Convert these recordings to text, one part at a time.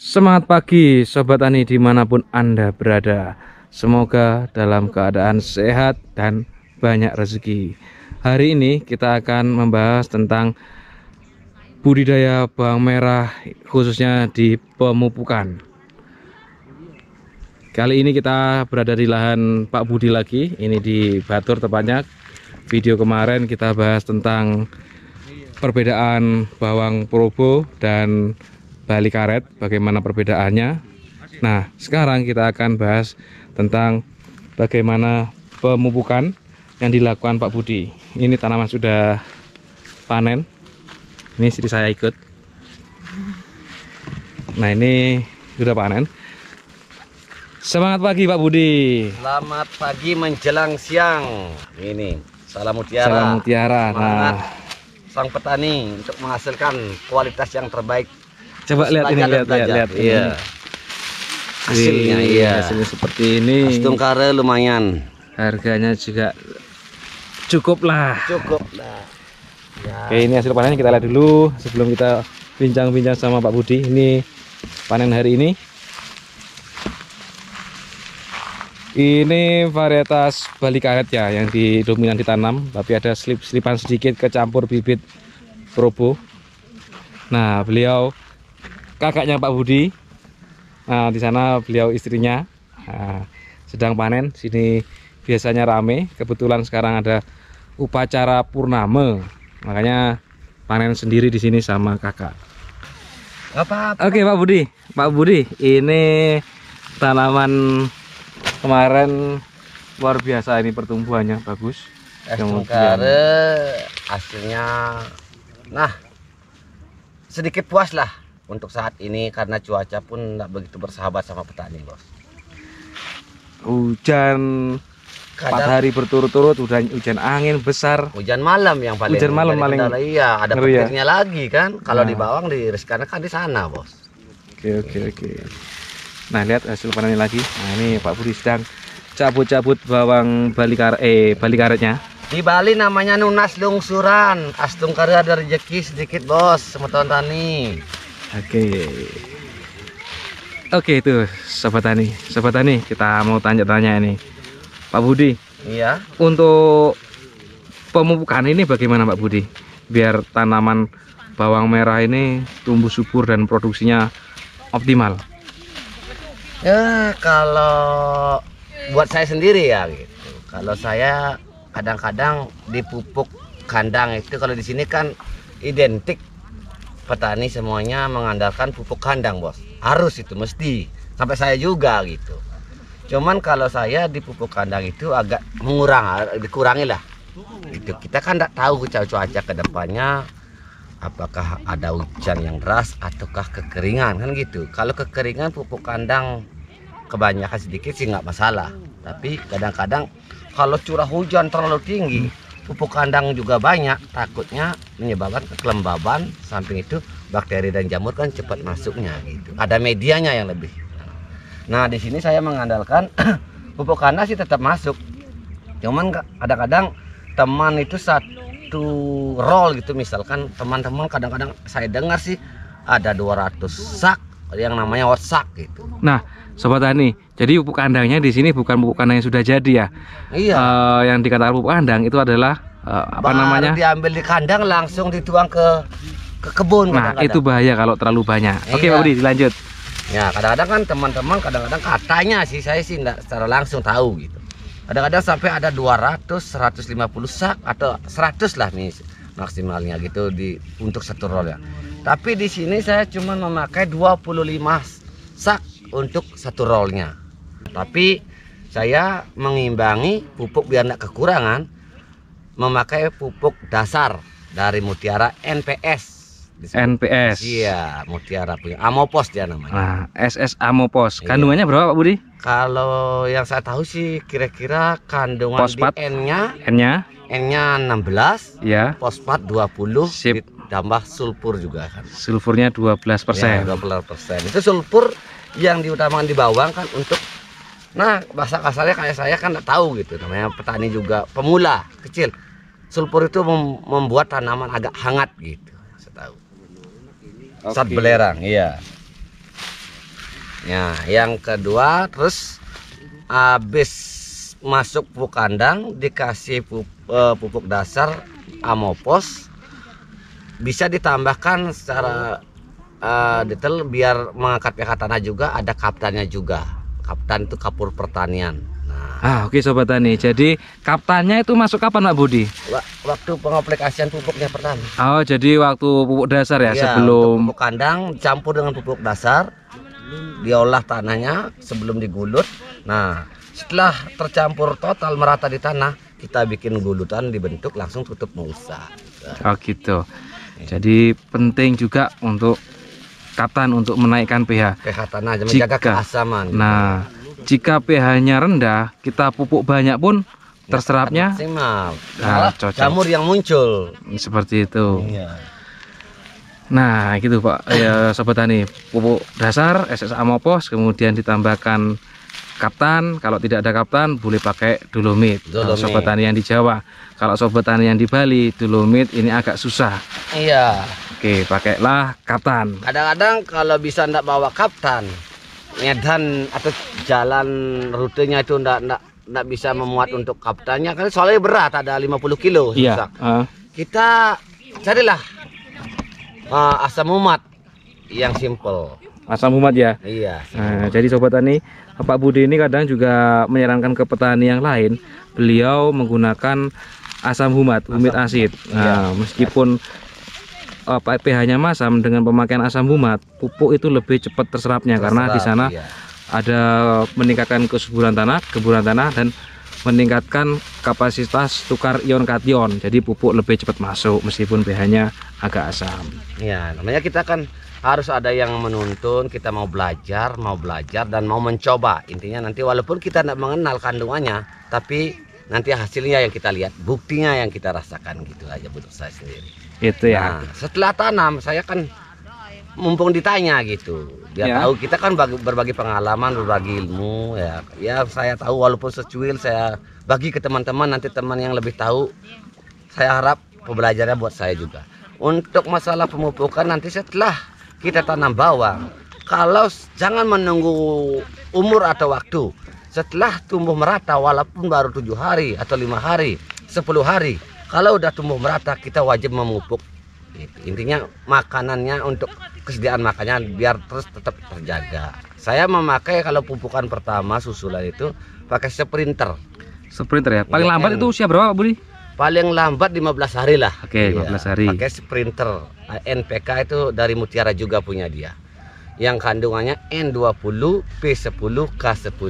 Semangat pagi Sobat Tani dimanapun Anda berada Semoga dalam keadaan sehat dan banyak rezeki Hari ini kita akan membahas tentang budidaya bawang merah khususnya di pemupukan Kali ini kita berada di lahan Pak Budi lagi Ini di Batur tepatnya Video kemarin kita bahas tentang perbedaan bawang probo dan bali karet bagaimana perbedaannya nah sekarang kita akan bahas tentang bagaimana pemupukan yang dilakukan Pak Budi ini tanaman sudah panen ini istri saya ikut nah ini sudah panen semangat pagi Pak Budi selamat pagi menjelang siang ini salam mutiara salam mutiara nah. semangat nah. sang petani untuk menghasilkan kualitas yang terbaik Coba lihat ini lihat lihat, lihat Iya. Hasilnya Wih, iya. iya. Hasilnya seperti ini. Custom kare lumayan. Harganya juga cukup lah. Cukup lah. Ya. Oke, ini hasil panennya kita lihat dulu sebelum kita bincang-bincang sama Pak Budi. Ini panen hari ini. Ini varietas balik karet ya yang di, dominan ditanam, tapi ada slip-slipan sedikit kecampur bibit probo. Nah, beliau kakaknya Pak Budi nah, di sana beliau istrinya nah, sedang panen sini biasanya rame kebetulan sekarang ada upacara purnama, makanya panen sendiri di sini sama kakak apa, apa. Oke Pak Budi Pak Budi ini tanaman kemarin luar biasa ini pertumbuhannya bagus kemudian eh, hasilnya nah sedikit puas lah untuk saat ini karena cuaca pun tidak begitu bersahabat sama petani bos hujan empat hari berturut-turut hujan hujan angin besar hujan malam yang paling hujan malam paling iya ada ya? petirnya ya? lagi kan kalau nah. di bawang di karena kan di sana bos oke oke oke nah lihat hasil panen lagi nah ini Pak Budi sedang cabut-cabut bawang bali kar eh bali karetnya? di Bali namanya nunas lungsuran astung karya ada rezeki sedikit bos sama tani Oke. Okay. Oke okay, itu sobat tani, sobat tani kita mau tanya-tanya ini Pak Budi. Iya. Untuk pemupukan ini bagaimana Pak Budi? Biar tanaman bawang merah ini tumbuh subur dan produksinya optimal. Ya kalau buat saya sendiri ya gitu. Kalau saya kadang-kadang dipupuk kandang itu kalau di sini kan identik petani semuanya mengandalkan pupuk kandang bos harus itu mesti sampai saya juga gitu cuman kalau saya di pupuk kandang itu agak mengurang dikurangi lah itu kita kan tidak tahu cuaca ke depannya apakah ada hujan yang deras ataukah kekeringan kan gitu kalau kekeringan pupuk kandang kebanyakan sedikit sih nggak masalah tapi kadang-kadang kalau curah hujan terlalu tinggi pupuk kandang juga banyak takutnya menyebabkan kelembaban samping itu bakteri dan jamur kan cepat masuknya gitu ada medianya yang lebih nah di sini saya mengandalkan pupuk kandang sih tetap masuk cuman ada kadang teman itu satu roll gitu misalkan teman-teman kadang-kadang saya dengar sih ada 200 sak yang namanya wasak gitu. Nah, sobat tani, jadi pupuk kandangnya di sini bukan pupuk kandang yang sudah jadi ya. Iya. E, yang dikatakan pupuk kandang itu adalah e, apa Baru namanya? Diambil di kandang langsung dituang ke ke kebun. Nah, kadang -kadang. itu bahaya kalau terlalu banyak. Iya. Oke, Pak iya. Budi, dilanjut. Ya, kadang-kadang kan teman-teman kadang-kadang katanya sih saya sih enggak secara langsung tahu gitu. Kadang-kadang sampai ada 200, 150 sak atau 100 lah nih maksimalnya gitu di untuk satu roll ya. Tapi di sini saya cuma memakai 25 sak untuk satu rollnya. Tapi saya mengimbangi pupuk biar tidak kekurangan memakai pupuk dasar dari Mutiara NPS. NPS. Iya, Mutiara punya Amopos dia namanya. Nah, SS Amopos. Iya. Kandungannya iya. berapa Pak Budi? Kalau yang saya tahu sih kira-kira kandungan Pospat. di N-nya N-nya N-nya 16, ya. Fosfat 20, Sip. ditambah sulfur juga kan. Sulfurnya 12%. Ya, 12%. Itu sulfur yang diutamakan di bawang kan untuk nah bahasa kasarnya kayak saya kan nggak tahu gitu namanya petani juga pemula kecil sulfur itu mem membuat tanaman agak hangat gitu saya tahu okay. saat belerang iya ya yang kedua terus habis masuk pupuk kandang dikasih pupuk uh, pupuk dasar amopos bisa ditambahkan secara uh, detail biar mengangkat pH tanah juga ada kaptannya juga kaptan itu kapur pertanian nah. Ah, oke okay, sobat tani. Jadi kaptannya itu masuk kapan Pak Budi? Waktu pengaplikasian pupuknya pertama. Oh, jadi waktu pupuk dasar ya, ya sebelum pupuk kandang campur dengan pupuk dasar diolah tanahnya sebelum digulut. Nah, setelah tercampur total merata di tanah, kita bikin gulutan dibentuk langsung tutup musa oh gitu jadi penting juga untuk katan untuk menaikkan pH pH tanah jika, keasaman nah jika pH-nya rendah kita pupuk banyak pun terserapnya nah, jamur yang muncul seperti itu iya. nah gitu pak ya sobat tani pupuk dasar SSA Mopos kemudian ditambahkan kapten kalau tidak ada kapten boleh pakai dolomit, dolomit. Kalau sobat tani yang di Jawa kalau sobat tani yang di Bali dolomit ini agak susah iya oke pakailah kapten kadang-kadang kalau bisa ndak bawa kapten medan atau jalan rutenya itu ndak ndak ndak bisa memuat untuk kaptennya karena soalnya berat ada 50 kilo iya uh. kita carilah uh, asam umat yang simple asam humat ya. Iya. Nah, jadi sobat tani, Pak Budi ini kadang juga menyarankan ke petani yang lain, beliau menggunakan asam humat, humid asid. Nah, iya. meskipun apa eh, pH-nya masam dengan pemakaian asam humat, pupuk itu lebih cepat terserapnya Terserap, karena di sana iya. ada meningkatkan kesuburan tanah, keburan tanah dan meningkatkan kapasitas tukar ion kation jadi pupuk lebih cepat masuk meskipun pH-nya agak asam Iya, namanya kita kan harus ada yang menuntun kita mau belajar mau belajar dan mau mencoba intinya nanti walaupun kita tidak mengenal kandungannya tapi nanti hasilnya yang kita lihat buktinya yang kita rasakan gitu aja untuk saya sendiri itu ya nah, setelah tanam saya kan mumpung ditanya gitu dia ya. tahu kita kan berbagi pengalaman berbagi ilmu ya ya saya tahu walaupun secuil saya bagi ke teman-teman nanti teman yang lebih tahu saya harap pembelajarannya buat saya juga untuk masalah pemupukan nanti setelah kita tanam bawang kalau jangan menunggu umur atau waktu setelah tumbuh merata walaupun baru tujuh hari atau lima hari sepuluh hari kalau udah tumbuh merata kita wajib memupuk intinya makanannya untuk kesediaan makannya biar terus tetap terjaga saya memakai kalau pupukan pertama susulan itu pakai sprinter sprinter ya paling iya, lambat kan? itu usia berapa Budi? paling lambat 15 hari lah. Oke, okay, iya. 15 hari. Pakai sprinter. NPK itu dari Mutiara juga punya dia. Yang kandungannya N20, P10, K10.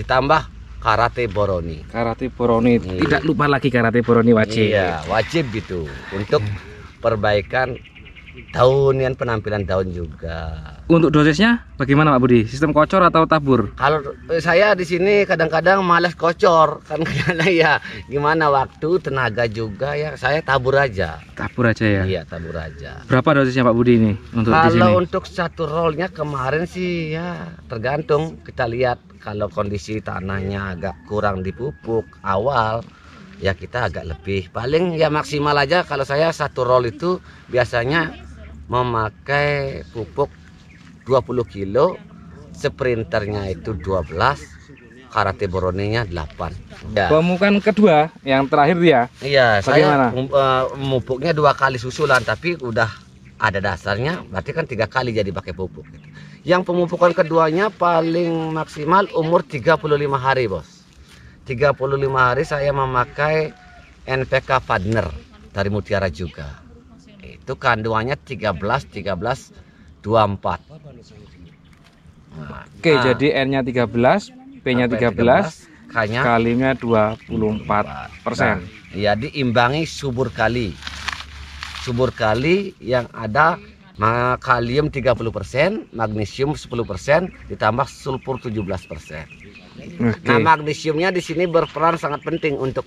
Ditambah karate boroni. Karate boroni. Hmm. Tidak lupa lagi karate boroni wajib. Iya, wajib gitu untuk perbaikan daun yang penampilan daun juga. Untuk dosisnya bagaimana Pak Budi? Sistem kocor atau tabur? Kalau eh, saya di sini kadang-kadang males kocor kan karena ya gimana waktu tenaga juga ya saya tabur aja. Tabur aja ya? Iya tabur aja. Berapa dosisnya Pak Budi ini untuk Kalau disini? untuk satu rollnya kemarin sih ya tergantung kita lihat kalau kondisi tanahnya agak kurang dipupuk awal ya kita agak lebih paling ya maksimal aja kalau saya satu roll itu biasanya memakai pupuk 20 kilo sprinternya itu 12 karate boroninya 8 ya. pemukan kedua yang terakhir dia iya saya uh, dua kali susulan tapi udah ada dasarnya berarti kan tiga kali jadi pakai pupuk yang pemupukan keduanya paling maksimal umur 35 hari bos 35 hari saya memakai NPK Fadner dari Mutiara juga. Itu kandungannya 13 13 24. Nah, Oke, nah, jadi N-nya 13, P-nya 13, K-nya 24 persen. Nah, ya diimbangi subur kali. Subur kali yang ada kalium 30 persen, magnesium 10 persen, ditambah sulfur 17 persen. Okay. Nah, magnesiumnya di sini berperan sangat penting untuk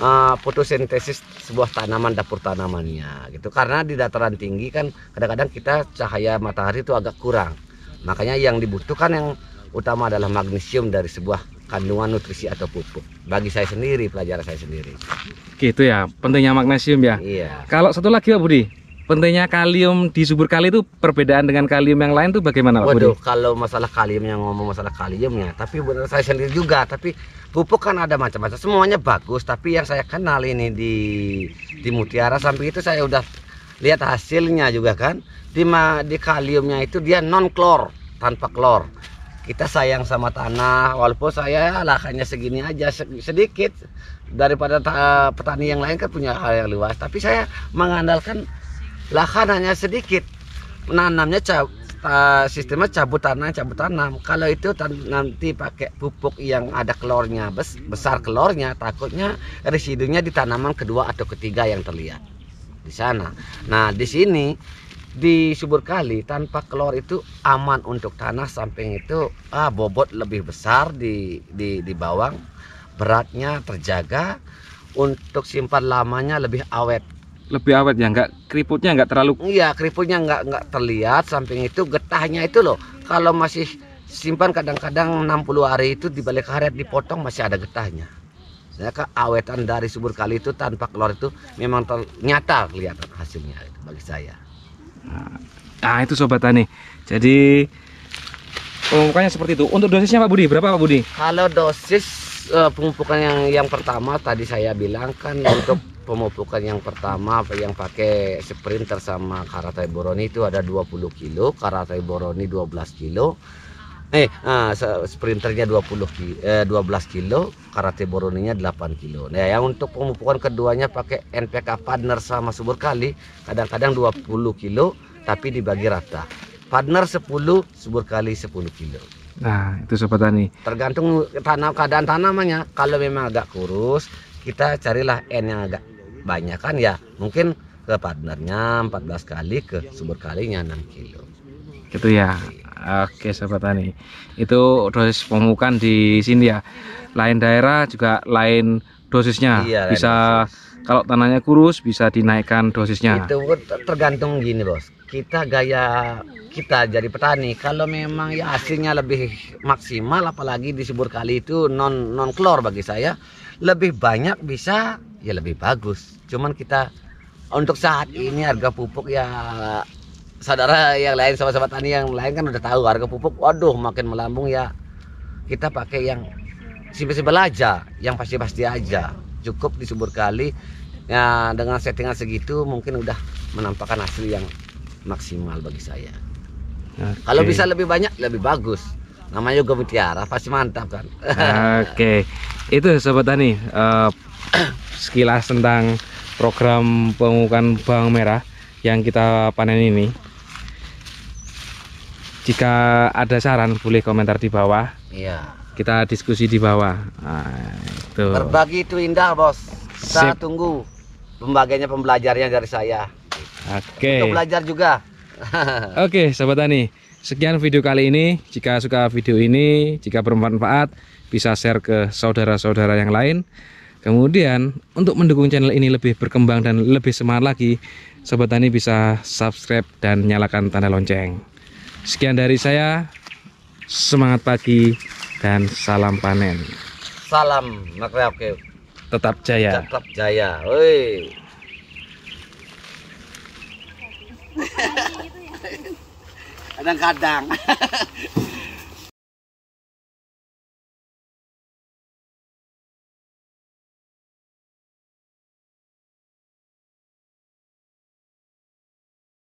uh, fotosintesis sebuah tanaman dapur tanamannya gitu. Karena di dataran tinggi kan kadang-kadang kita cahaya matahari itu agak kurang. Makanya yang dibutuhkan yang utama adalah magnesium dari sebuah kandungan nutrisi atau pupuk. Bagi saya sendiri, pelajaran saya sendiri. Gitu ya, pentingnya magnesium ya. Iya. Kalau satu lagi Pak Budi, pentingnya kalium di subur kali itu perbedaan dengan kalium yang lain tuh bagaimana Pak Waduh, Budi? kalau masalah kalium yang ngomong masalah kaliumnya, tapi benar saya sendiri juga, tapi pupuk kan ada macam-macam, semuanya bagus, tapi yang saya kenal ini di di Mutiara sampai itu saya udah lihat hasilnya juga kan. Di di kaliumnya itu dia non klor, tanpa klor. Kita sayang sama tanah, walaupun saya lah hanya segini aja sedikit daripada petani yang lain kan punya hal yang luas, tapi saya mengandalkan lahan hanya sedikit menanamnya cab, uh, sistemnya cabut tanam cabut tanam kalau itu nanti pakai pupuk yang ada kelornya bes besar kelornya takutnya residunya di tanaman kedua atau ketiga yang terlihat di sana nah di sini di subur kali tanpa kelor itu aman untuk tanah samping itu ah, bobot lebih besar di, di di bawang beratnya terjaga untuk simpan lamanya lebih awet lebih awet ya enggak keriputnya enggak terlalu iya keriputnya enggak enggak terlihat samping itu getahnya itu loh kalau masih simpan kadang-kadang 60 hari itu dibalik karet dipotong masih ada getahnya saya ke awetan dari subur kali itu tanpa keluar itu memang ternyata kelihatan hasilnya itu bagi saya nah ah, itu sobat tani jadi pokoknya seperti itu untuk dosisnya Pak Budi berapa Pak Budi kalau dosis uh, eh, pemupukan yang yang pertama tadi saya bilang kan untuk pemupukan yang pertama yang pakai sprinter sama karate boroni itu ada 20 kilo, karate boroni 12 kilo. Eh, uh, sprinternya 20 kilo, eh, 12 kilo, karate boroninya 8 kilo. Nah, yang untuk pemupukan keduanya pakai NPK partner sama subur kali, kadang-kadang 20 kilo tapi dibagi rata. Partner 10, subur kali 10 kilo. Nah, itu sobat tani. Tergantung tanam keadaan tanamannya. Kalau memang agak kurus, kita carilah N yang agak banyak kan ya. Mungkin ke partnernya 14 kali ke subur kalinya 6 kilo. Gitu ya. Oke sobat tani, itu dosis pemukan di sini ya. Lain daerah juga lain dosisnya. Iya, bisa dosis. kalau tanahnya kurus bisa dinaikkan dosisnya. Itu tergantung gini bos kita gaya kita jadi petani kalau memang ya hasilnya lebih maksimal apalagi di subur kali itu non non klor bagi saya lebih banyak bisa ya lebih bagus cuman kita untuk saat ini harga pupuk ya saudara yang lain sahabat-sahabat tani yang lain kan udah tahu harga pupuk waduh makin melambung ya kita pakai yang simpel-simpel aja yang pasti-pasti aja cukup di subur kali ya dengan settingan segitu mungkin udah menampakkan hasil yang maksimal bagi saya. Okay. Kalau bisa lebih banyak lebih bagus. Namanya juga mutiara pasti mantap kan. Oke. Okay. Itu sobat tani uh, sekilas tentang program pemukan bawang merah yang kita panen ini. Jika ada saran boleh komentar di bawah. Iya. Kita diskusi di bawah. Nah, itu. Berbagi itu indah, Bos. Kita Sip. tunggu pembagiannya pembelajarnya dari saya. Oke. Okay. Untuk belajar juga. Oke, okay, sahabat tani. Sekian video kali ini. Jika suka video ini, jika bermanfaat, bisa share ke saudara-saudara yang lain. Kemudian, untuk mendukung channel ini lebih berkembang dan lebih semangat lagi, sahabat tani bisa subscribe dan nyalakan tanda lonceng. Sekian dari saya. Semangat pagi dan salam panen. Salam, Makreokeu tetap jaya. Tetap jaya. Wih. ดังกาดดัง